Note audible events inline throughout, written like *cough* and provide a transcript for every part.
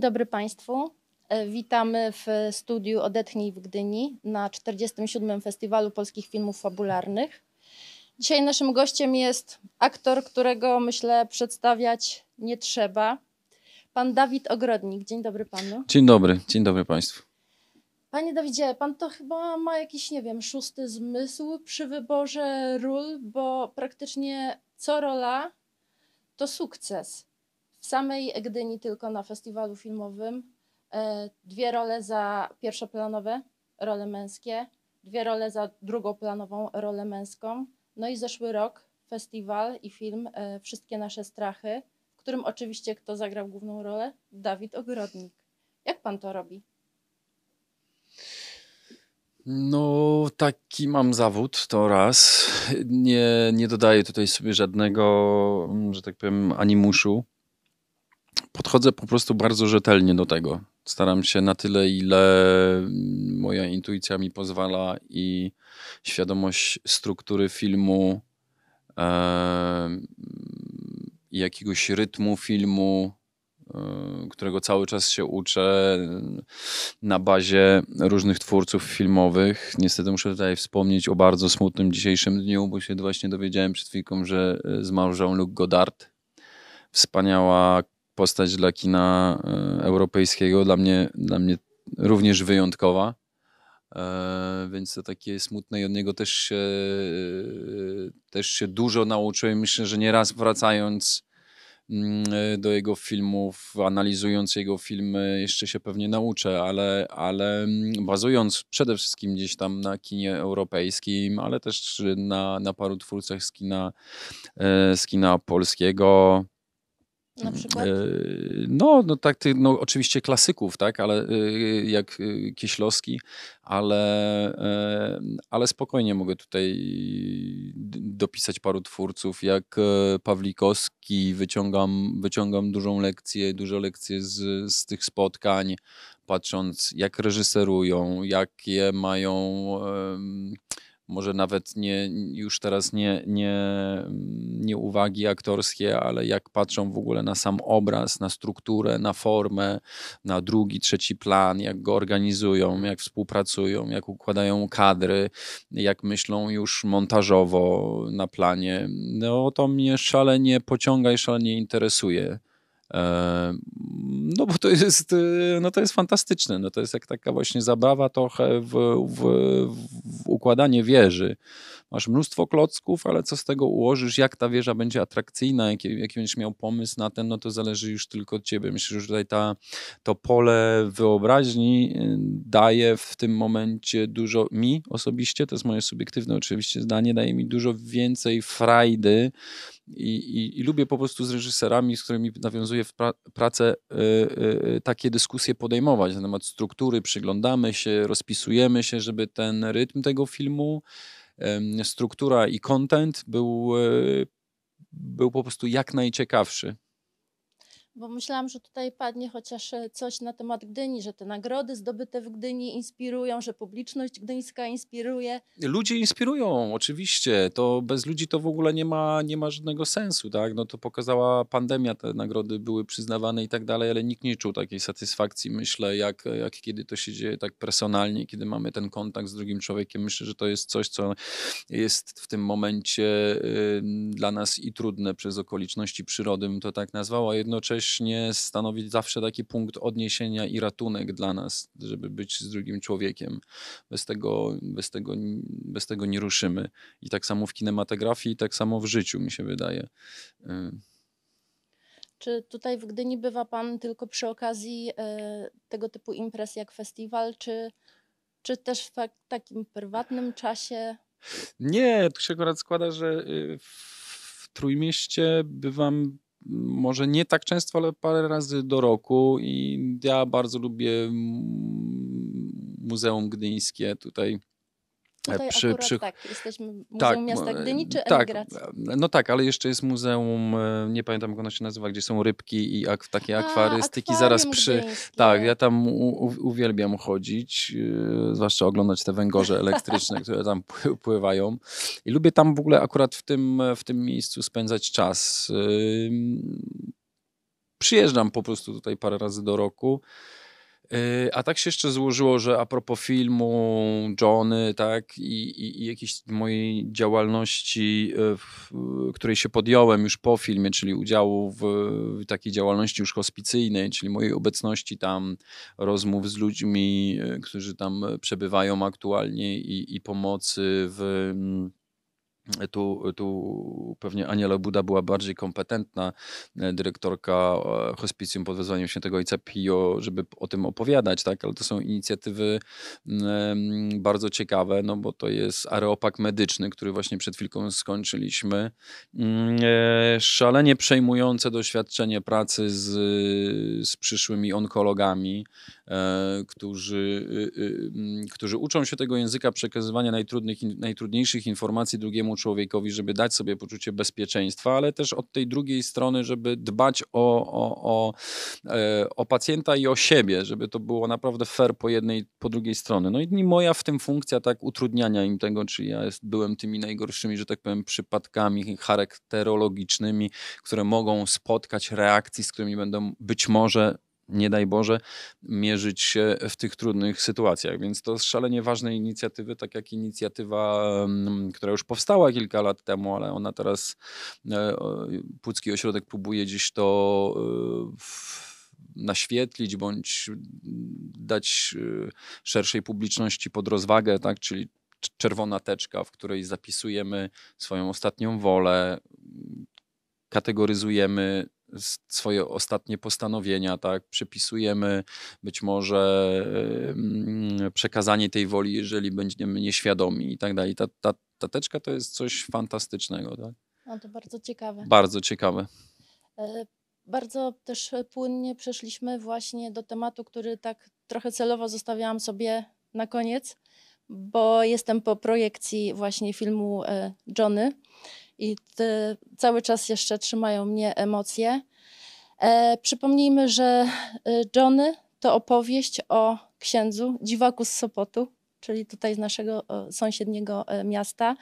Dzień dobry Państwu. E, witamy w studiu Odetchnij w Gdyni na 47. Festiwalu Polskich Filmów Fabularnych. Dzisiaj naszym gościem jest aktor, którego myślę przedstawiać nie trzeba. Pan Dawid Ogrodnik. Dzień dobry panu. Dzień dobry, dzień dobry Państwu. Panie Dawidzie, pan to chyba ma jakiś, nie wiem, szósty zmysł przy wyborze ról, bo praktycznie co rola to sukces. W samej Gdyni tylko na festiwalu filmowym e, dwie role za pierwszoplanowe, role męskie, dwie role za drugoplanową, rolę męską. No i zeszły rok festiwal i film e, Wszystkie nasze strachy, w którym oczywiście kto zagrał główną rolę? Dawid Ogrodnik. Jak pan to robi? No, taki mam zawód, to raz. Nie, nie dodaję tutaj sobie żadnego, że tak powiem, animuszu podchodzę po prostu bardzo rzetelnie do tego. Staram się na tyle, ile moja intuicja mi pozwala i świadomość struktury filmu, e, jakiegoś rytmu filmu, którego cały czas się uczę na bazie różnych twórców filmowych. Niestety muszę tutaj wspomnieć o bardzo smutnym dzisiejszym dniu, bo się właśnie dowiedziałem przed chwilką, że e, zmarł Jean-Luc Godard. Wspaniała postać dla kina e, europejskiego, dla mnie, dla mnie również wyjątkowa. E, więc to takie smutne i od niego też się, e, też się dużo nauczyłem. Myślę, że nieraz wracając mm, do jego filmów, analizując jego filmy, jeszcze się pewnie nauczę, ale, ale mm, bazując przede wszystkim gdzieś tam na kinie europejskim, ale też na, na paru twórcach z kina, z kina polskiego. Mm, przykład? E, no, no tak, no, oczywiście klasyków, tak, ale e, jak e, Kieślowski, ale, ale spokojnie mogę tutaj dopisać paru twórców, jak Pawlikowski, wyciągam, wyciągam dużą lekcję, duże lekcje z, z tych spotkań, patrząc jak reżyserują, jakie mają może nawet nie, już teraz nie, nie, nie uwagi aktorskie, ale jak patrzą w ogóle na sam obraz, na strukturę, na formę, na drugi, trzeci plan, jak go organizują, jak współpracują, jak układają kadry, jak myślą już montażowo na planie. No to mnie szalenie pociąga i szalenie interesuje. E, no bo to jest, e, no to jest fantastyczne, no to jest jak taka właśnie zabawa trochę w, w, w, układanie wieży. Masz mnóstwo klocków, ale co z tego ułożysz, jak ta wieża będzie atrakcyjna, jaki, jaki będziesz miał pomysł na ten, no to zależy już tylko od ciebie. Myślę, że tutaj ta, to pole wyobraźni e, daje w tym momencie dużo, mi osobiście, to jest moje subiektywne oczywiście zdanie, daje mi dużo więcej frajdy i, i, i lubię po prostu z reżyserami, z którymi nawiązuję pra pracę, y, y, y, takie dyskusje podejmować na temat struktury. Przyglądamy się, rozpisujemy się, żeby ten rytm tego filmu, y, struktura i content był, y, był po prostu jak najciekawszy bo myślałam, że tutaj padnie chociaż e, coś na temat Gdyni, że te nagrody zdobyte w Gdyni inspirują, że publiczność gdyńska inspiruje. Ludzie inspirują, oczywiście. To bez ludzi to w ogóle nie ma, nie ma żadnego sensu, tak? No to pokazała pandemia, te nagrody były przyznawane i tak dalej, ale nikt nie czuł takiej satysfakcji, myślę, jak, jak kiedy to się dzieje tak personalnie, kiedy mamy ten kontakt z drugim człowiekiem. Myślę, że to jest coś, co jest w tym momencie y, dla nas i trudne przez okoliczności przyrody, bym to tak nazwała, jednocześnie jednocześnie stanowi zawsze taki punkt odniesienia i ratunek dla nas, żeby być z drugim człowiekiem. Bez tego, bez tego, bez tego nie ruszymy. I tak samo w kinematografii, i tak samo w życiu, mi się wydaje. Y. Czy tutaj w Gdyni bywa Pan tylko przy okazji y, tego typu imprez jak festiwal, czy, czy też w tak, takim prywatnym czasie? Nie, tu się akurat składa, że y, w Trójmieście bywam może nie tak często, ale parę razy do roku i ja bardzo lubię Muzeum Gdyńskie tutaj Tutaj przy, przy... tak, jesteśmy Muzeum tak, Miasta Gdyni czy tak, emigracji? no tak, ale jeszcze jest muzeum, e, nie pamiętam jak ono się nazywa, gdzie są rybki i ak takie akwarystyki A, zaraz przy... Gdyńskie. Tak, ja tam uwielbiam chodzić, e, zwłaszcza oglądać te węgorze *laughs* elektryczne, które tam pływają i lubię tam w ogóle akurat w tym, e, w tym miejscu spędzać czas. przyjeżdżam po prostu tutaj parę razy do roku, Yy, a tak się jeszcze złożyło, że a propos filmu, Johnny, tak, i, i, i jakiejś mojej działalności, yy, w, yy, której się podjąłem już po filmie, czyli udziału w, w takiej działalności już hospicyjnej, czyli mojej obecności tam, rozmów z ludźmi, którzy tam przebywają aktualnie i, i pomocy w mm, tu, tu pewnie Aniela Buda była bardziej kompetentna, e, dyrektorka e, hospicjum pod wezwaniem świętego ojca Pio, żeby o tym opowiadać, tak? ale to są inicjatywy mm, bardzo ciekawe, no bo to jest areopag medyczny, który właśnie przed chwilką skończyliśmy. Mm, e, szalenie przejmujące doświadczenie pracy z, z przyszłymi onkologami, którzy, y, y, mm, którzy uczą się tego języka przekazywania najtrudniejszych informacji drugiemu człowiekowi, żeby dać sobie poczucie bezpieczeństwa, ale też od tej drugiej strony, żeby dbać o, o, o, e, o pacjenta i o siebie, żeby to było naprawdę fair po jednej, po drugiej stronie. No i moja w tym funkcja tak utrudniania im tego, czyli ja byłem tymi najgorszymi, że tak powiem, przypadkami charakterologicznymi, które mogą spotkać reakcji, z którymi będą być może nie daj Boże, mierzyć się w tych trudnych sytuacjach. Więc to szalenie ważne inicjatywy, tak jak inicjatywa, mm, która już powstała kilka lat temu, ale ona teraz, e, Pucki Ośrodek próbuje gdzieś to e, naświetlić bądź dać e, szerszej publiczności pod rozwagę, tak? czyli czerwona teczka, w której zapisujemy swoją ostatnią wolę, kategoryzujemy swoje ostatnie postanowienia, tak? Przypisujemy być może przekazanie tej woli, jeżeli będziemy nieświadomi i tak dalej. Ta, ta, ta teczka to jest coś fantastycznego, tak? No to bardzo ciekawe. Bardzo ciekawe. E, bardzo też płynnie przeszliśmy właśnie do tematu, który tak trochę celowo zostawiałam sobie na koniec, bo jestem po projekcji właśnie filmu e, Johnny i te, cały czas jeszcze trzymają mnie emocje. E, przypomnijmy, że e, Johnny to opowieść o księdzu, dziwaku z Sopotu, czyli tutaj z naszego e, sąsiedniego e, miasta,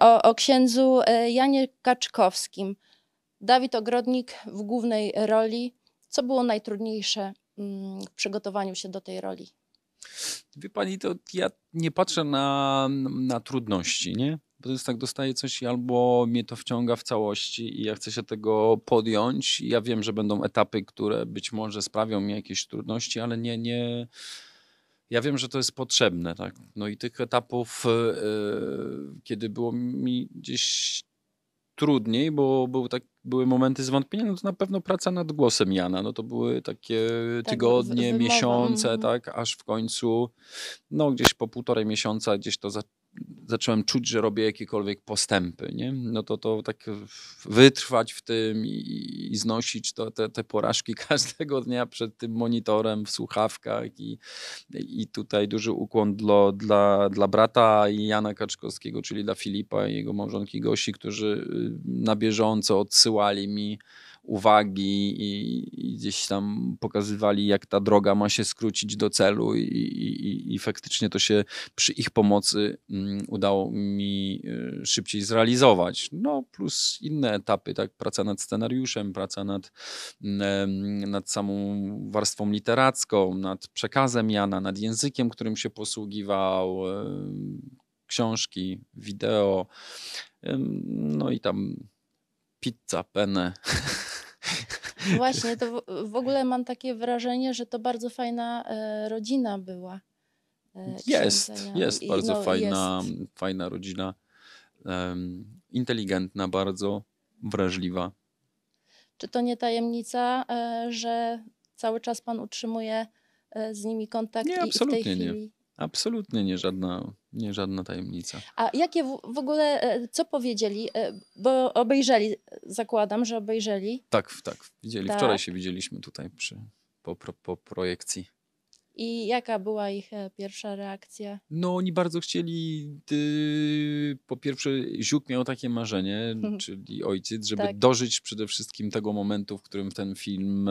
o, o księdzu Janie Kaczkowskim. Dawid Ogrodnik w głównej roli. Co było najtrudniejsze mm, w przygotowaniu się do tej roli? Wie pani, to ja nie patrzę na, na trudności, nie? bo to jest tak, dostaję coś i albo mnie to wciąga w całości i ja chcę się tego podjąć. I ja wiem, że będą etapy, które być może sprawią mi jakieś trudności, ale nie, nie. Ja wiem, że to jest potrzebne, tak. No i tych etapów, yy, kiedy było mi gdzieś trudniej, bo był tak, były momenty zwątpienia, no to na pewno praca nad głosem Jana, no to były takie tak, tygodnie, z, z miesiące, mhm. tak, aż w końcu, no gdzieś po półtorej miesiąca gdzieś to za, zacząłem czuć, że robię jakiekolwiek postępy, nie? no to, to tak wytrwać w tym i, i znosić to, te, te, porażki *laughs* każdego dnia przed tym monitorem w słuchawkach i, i tutaj duży ukłon dla, dla, dla brata Jana Kaczkowskiego, czyli dla Filipa i jego małżonki Gosi, którzy y, na bieżąco odsyłali mi uwagi i, gdzieś tam pokazywali, jak ta droga ma się skrócić do celu, i, i, i faktycznie to się przy ich pomocy mm, udało mi e, szybciej zrealizować. No, plus inne etapy, tak? Praca nad scenariuszem, praca nad, mm, nad samą warstwą literacką, nad przekazem Jana, nad językiem, którym się posługiwał. E, książki, wideo, no i tam pizza, penne. *laughs* *laughs* Właśnie, to w, w ogóle mam takie wrażenie, że to bardzo fajna e, rodzina była. E, jest, jest I, bardzo no, fajna, jest. fajna rodzina. inteligentna, bardzo wrażliwa. Czy to nie tajemnica, e, że cały czas pan utrzymuje e, z nimi kontakt nie, i w tej chwili... Nie. Absolutnie nie żadna, nie żadna tajemnica. A jakie w, w ogóle, e, co powiedzieli, e, bo obejrzeli, zakładam, że obejrzeli. Tak, tak, widzieli. Tak. Wczoraj się widzieliśmy tutaj przy, po, po, po projekcji. I jaka była ich e, pierwsza reakcja? No, oni bardzo chcieli. po pierwsze, Ziuk miał takie marzenie, mhm. czyli ojciec, żeby tak. dożyć przede wszystkim tego momentu, w którym ten film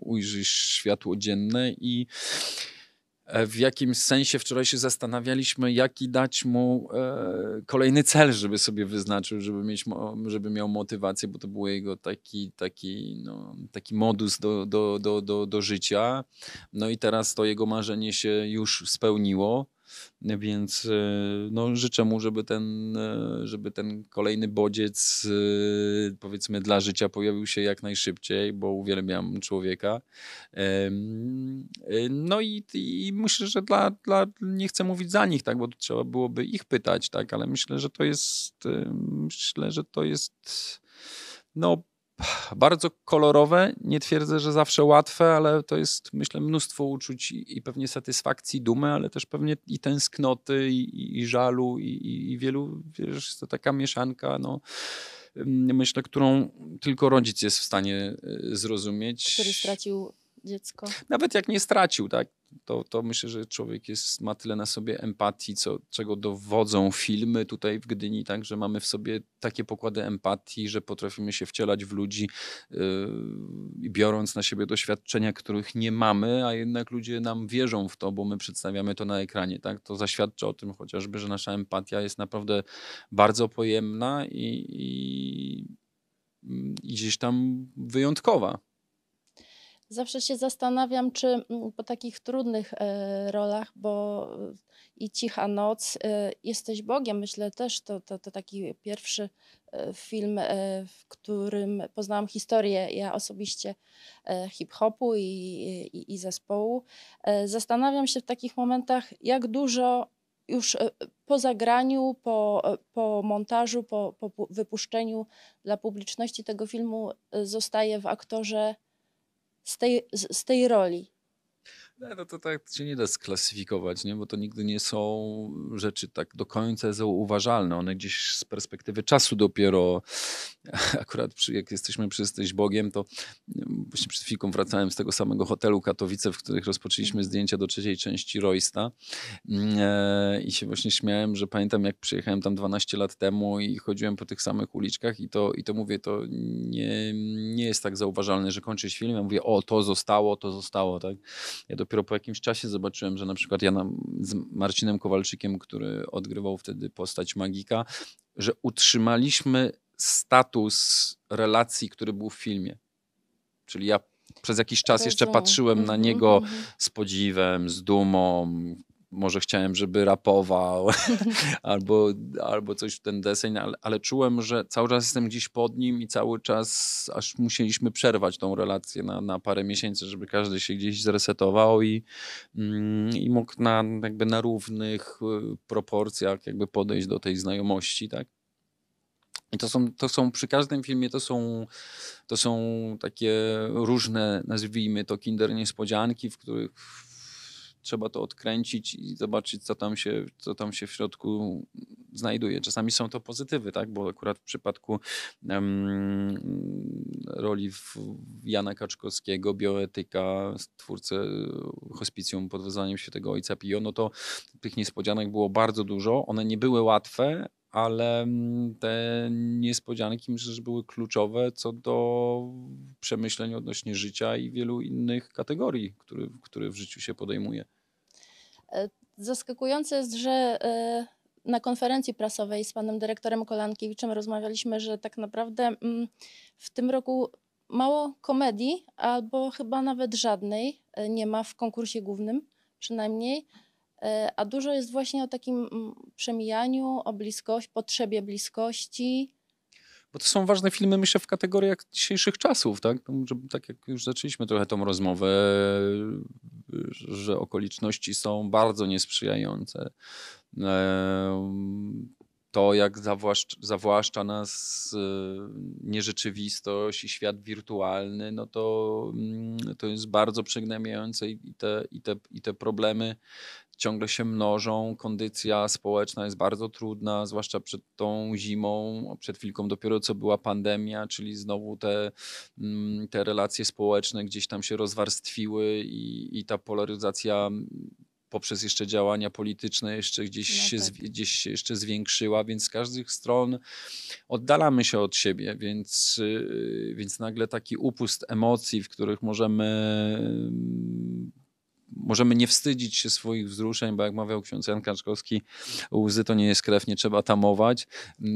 ujrzy światło dzienne i E, w jakimś sensie wczoraj się zastanawialiśmy, jaki dać mu e, kolejny cel, żeby sobie wyznaczył, żeby, mieć, żeby miał motywację, bo to był jego taki, taki, no, taki modus do, do, do, do, do życia. No i teraz to jego marzenie się już spełniło. Więc e, no, życzę mu, żeby ten, e, żeby ten kolejny bodziec, e, powiedzmy, dla życia pojawił się jak najszybciej, bo uwielbiam człowieka. No i, i myślę, że dla, dla, nie chcę mówić za nich, tak, bo trzeba byłoby ich pytać, tak, ale myślę, że to jest, myślę, że to jest, no, bardzo kolorowe. Nie twierdzę, że zawsze łatwe, ale to jest, myślę, mnóstwo uczuć i, i pewnie satysfakcji, dumy, ale też pewnie i tęsknoty, i, i żalu, i, i, wielu, wiesz, to taka mieszanka, no. Mm, myślę, którą tylko rodzic jest w stanie y, zrozumieć. Który stracił dziecko. Nawet jak nie stracił, tak? To, to myślę, że człowiek jest, ma tyle na sobie empatii, co, czego dowodzą filmy tutaj w Gdyni, tak, że mamy w sobie takie pokłady empatii, że potrafimy się wcielać w ludzi, yy, biorąc na siebie doświadczenia, których nie mamy, a jednak ludzie nam wierzą w to, bo my przedstawiamy to na ekranie. Tak? To zaświadcza o tym chociażby, że nasza empatia jest naprawdę bardzo pojemna i, i, i gdzieś tam wyjątkowa. Zawsze się zastanawiam, czy mm, po takich trudnych e, rolach, bo i Cicha Noc, e, Jesteś Bogiem, myślę też, to, to, to taki pierwszy e, film, w którym poznałam historię ja osobiście hip-hopu i, i, i zespołu. Zastanawiam się w takich momentach, jak dużo już po zagraniu, po, po montażu, po, po wypuszczeniu dla publiczności tego filmu zostaje w aktorze z tej, z, z tej roli. No to tak się nie da sklasyfikować, nie? bo to nigdy nie są rzeczy tak do końca zauważalne. One gdzieś z perspektywy czasu dopiero, *laughs* akurat przy, jak jesteśmy przy Jesteś Bogiem, to właśnie przed chwilką wracałem z tego samego hotelu Katowice, w których rozpoczęliśmy tak. zdjęcia do trzeciej części Roysta mm, e, i się właśnie śmiałem, że pamiętam jak przyjechałem tam 12 lat temu i chodziłem po tych samych uliczkach i to, i to mówię, to nie, nie jest tak zauważalne, że kończysz film, ja mówię, o to zostało, to zostało, tak? Ja dopiero dopiero po jakimś czasie zobaczyłem, że na przykład ja z Marcinem Kowalczykiem, który odgrywał wtedy postać magika, że utrzymaliśmy status relacji, który był w filmie. Czyli ja przez jakiś czas jeszcze patrzyłem na mhm, niego mhm. z podziwem, z dumą, może chciałem, żeby rapował *laughs* albo, albo coś w ten deseń, ale, ale, czułem, że cały czas jestem gdzieś pod nim i cały czas aż musieliśmy przerwać tą relację na, na parę miesięcy, żeby każdy się gdzieś zresetował i, mm, i mógł na, jakby na równych y, proporcjach jakby podejść do tej znajomości, tak? I to są, to są przy każdym filmie to są, to są takie różne, nazwijmy to, kinder niespodzianki, w których trzeba to odkręcić i zobaczyć, co tam się, co tam się w środku znajduje. Czasami są to pozytywy, tak? bo akurat w przypadku um, roli Jana Kaczkowskiego, bioetyka, twórcy hospicjum pod wezwaniem tego Ojca Pio, no to tych niespodzianek było bardzo dużo. One nie były łatwe, ale mm, te niespodzianki myślę, że były kluczowe co do przemyśleń odnośnie życia i wielu innych kategorii, które, które w życiu się podejmuje. E, zaskakujące jest, że e, na konferencji prasowej z panem dyrektorem Kolankiewiczem rozmawialiśmy, że tak naprawdę mm, w tym roku mało komedii, albo chyba nawet żadnej e, nie ma w konkursie głównym przynajmniej. E, a dużo jest właśnie o takim przemijaniu, o bliskości, potrzebie bliskości. Bo to są ważne filmy, myślę, w kategoriach dzisiejszych czasów, tak? No, tak jak już zaczęliśmy trochę tą rozmowę, że okoliczności są bardzo niesprzyjające to, jak zawłaszcza, zawłaszcza nas y, nierzeczywistość i świat wirtualny, no to, mm, to jest bardzo przygnębiające i te, i, te, i te problemy ciągle się mnożą. Kondycja społeczna jest bardzo trudna, zwłaszcza przed tą zimą. Przed chwilką dopiero co była pandemia, czyli znowu te, mm, te relacje społeczne gdzieś tam się rozwarstwiły i, i ta polaryzacja poprzez jeszcze działania polityczne jeszcze gdzieś, no się, tak. gdzieś się jeszcze zwiększyła, więc z każdych stron oddalamy się od siebie, więc, y, więc nagle taki upust emocji, w których możemy możemy nie wstydzić się swoich wzruszeń, bo jak mawiał ksiądz Jan Kaczkowski, łzy to nie jest krew, nie trzeba tamować,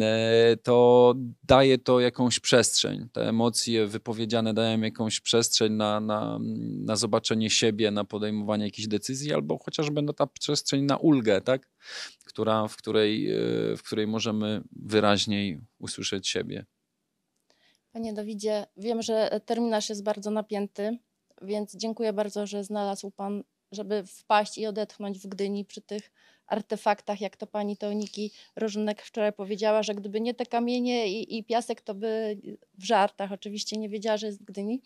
e, to daje to jakąś przestrzeń. Te emocje wypowiedziane dają jakąś przestrzeń na, na, na zobaczenie siebie, na podejmowanie jakichś decyzji, albo chociażby no, ta przestrzeń na ulgę, tak? Która, w, której, e, w której możemy wyraźniej usłyszeć siebie. Panie Dawidzie, wiem, że terminarz jest bardzo napięty. Więc dziękuję bardzo, że znalazł Pan, żeby wpaść i odetchnąć w Gdyni przy tych artefaktach, jak to pani Teoniki Rożunek wczoraj powiedziała, że gdyby nie te kamienie i, i, piasek, to by w żartach oczywiście nie wiedziała, że jest w Gdyni.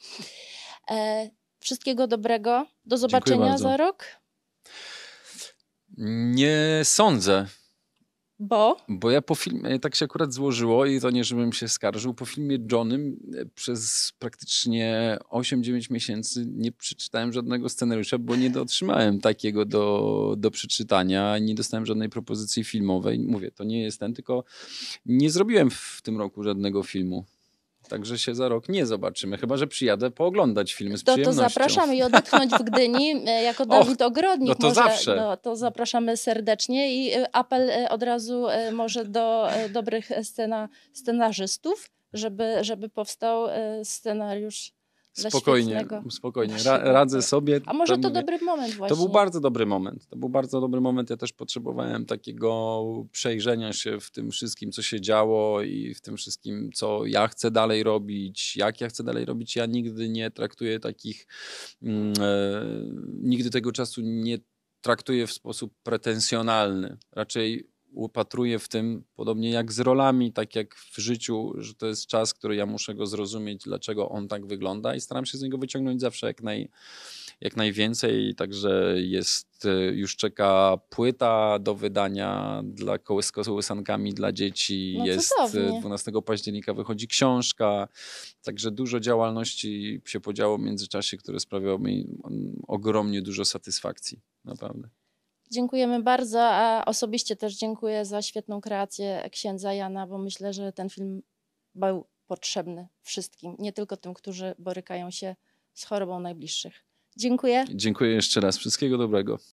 E, wszystkiego dobrego. Do zobaczenia za rok. Nie sądzę. Bo? Bo ja po filmie, e, tak się akurat złożyło i to nie, żebym się skarżył, po filmie Johnnym e, przez praktycznie 8-9 miesięcy nie przeczytałem żadnego scenariusza, bo nie dotrzymałem takiego do, do przeczytania, nie dostałem żadnej propozycji filmowej. Mówię, to nie jest ten, tylko nie zrobiłem w tym roku żadnego filmu. Także się za rok nie zobaczymy, chyba że przyjadę pooglądać filmy z no to, przyjemnością. To zapraszam i odetchnąć w Gdyni e, jako *laughs* Dawid Ogrodnik. No to może, zawsze. No, to zapraszamy serdecznie i e, apel e, od razu może do dobrych scena, scenarzystów, żeby, żeby powstał scenariusz Spokojnie, spokojnie. Ra, tak, radzę tak. sobie. A może to, to dobry moment właśnie. To był bardzo dobry moment. To był bardzo dobry moment. Ja też potrzebowałem takiego przejrzenia się w tym wszystkim, co się działo i w tym wszystkim, co ja chcę dalej robić, jak ja chcę dalej robić. Ja nigdy nie traktuję takich, yy, nigdy tego czasu nie traktuję w sposób pretensjonalny. Raczej upatruję w tym, podobnie jak z rolami, tak jak w życiu, że to jest czas, który ja muszę go zrozumieć, dlaczego on tak wygląda i staram się z niego wyciągnąć zawsze jak, naj, jak najwięcej. Także jest, y, już czeka płyta do wydania dla kołys, kołysankami dla dzieci. No, jest y, cudownie. 12 października wychodzi książka. Także dużo działalności się podziało w międzyczasie, które sprawiało mi mm, ogromnie dużo satysfakcji. Naprawdę. Dziękujemy bardzo, a osobiście też dziękuję za świetną kreację księdza Jana, bo myślę, że ten film był potrzebny wszystkim, nie tylko tym, którzy borykają się z chorobą najbliższych. Dziękuję. Dziękuję jeszcze raz. Wszystkiego dobrego.